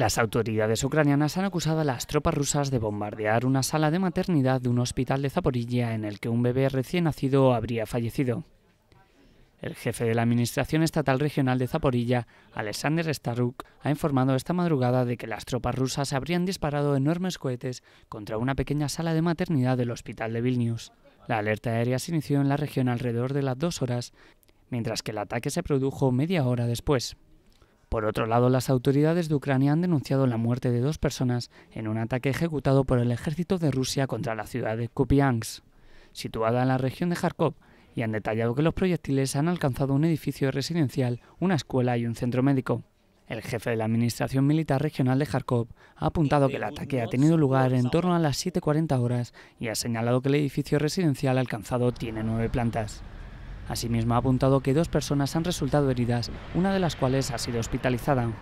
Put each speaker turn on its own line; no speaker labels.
Las autoridades ucranianas han acusado a las tropas rusas de bombardear una sala de maternidad de un hospital de Zaporilla en el que un bebé recién nacido habría fallecido. El jefe de la Administración Estatal Regional de Zaporilla, Alexander Staruk, ha informado esta madrugada de que las tropas rusas habrían disparado enormes cohetes contra una pequeña sala de maternidad del hospital de Vilnius. La alerta aérea se inició en la región alrededor de las dos horas, mientras que el ataque se produjo media hora después. Por otro lado, las autoridades de Ucrania han denunciado la muerte de dos personas en un ataque ejecutado por el ejército de Rusia contra la ciudad de Kupiansk, situada en la región de Kharkov, y han detallado que los proyectiles han alcanzado un edificio residencial, una escuela y un centro médico. El jefe de la Administración Militar Regional de Kharkov ha apuntado que el ataque ha tenido lugar en torno a las 7.40 horas y ha señalado que el edificio residencial alcanzado tiene nueve plantas. Asimismo, ha apuntado que dos personas han resultado heridas, una de las cuales ha sido hospitalizada.